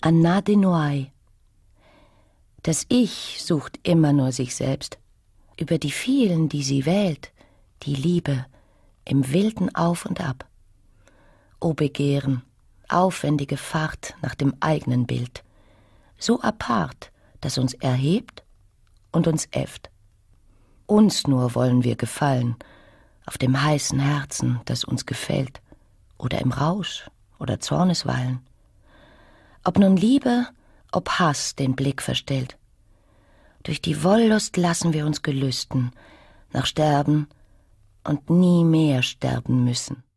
Anna de Noailles. Das Ich sucht immer nur sich selbst. Über die vielen, die sie wählt, die Liebe, im wilden Auf und Ab. O Begehren, aufwendige Fahrt nach dem eigenen Bild. So apart, das uns erhebt und uns äfft. Uns nur wollen wir gefallen, auf dem heißen Herzen, das uns gefällt, oder im Rausch oder Zorneswallen ob nun Liebe, ob Hass den Blick verstellt. Durch die Wollust lassen wir uns gelüsten, nach Sterben und nie mehr sterben müssen.